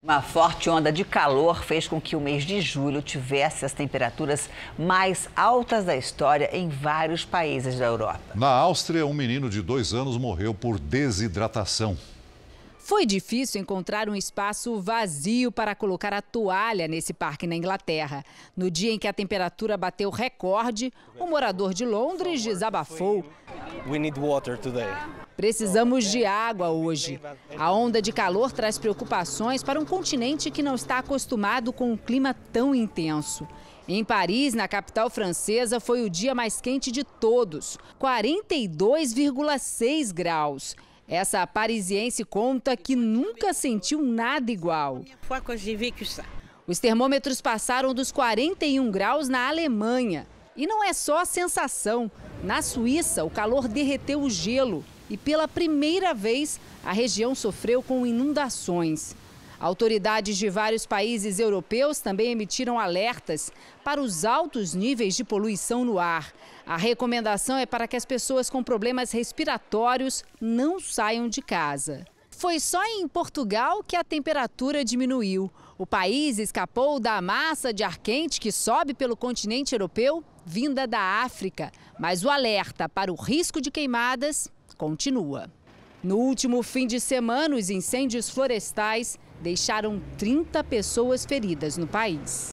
Uma forte onda de calor fez com que o mês de julho tivesse as temperaturas mais altas da história em vários países da Europa. Na Áustria, um menino de dois anos morreu por desidratação. Foi difícil encontrar um espaço vazio para colocar a toalha nesse parque na Inglaterra. No dia em que a temperatura bateu recorde, um morador de Londres desabafou. Precisamos de água hoje. A onda de calor traz preocupações para um continente que não está acostumado com um clima tão intenso. Em Paris, na capital francesa, foi o dia mais quente de todos, 42,6 graus. Essa parisiense conta que nunca sentiu nada igual. Os termômetros passaram dos 41 graus na Alemanha. E não é só a sensação. Na Suíça, o calor derreteu o gelo e, pela primeira vez, a região sofreu com inundações. Autoridades de vários países europeus também emitiram alertas para os altos níveis de poluição no ar. A recomendação é para que as pessoas com problemas respiratórios não saiam de casa. Foi só em Portugal que a temperatura diminuiu. O país escapou da massa de ar quente que sobe pelo continente europeu, vinda da África. Mas o alerta para o risco de queimadas continua. No último fim de semana, os incêndios florestais deixaram 30 pessoas feridas no país.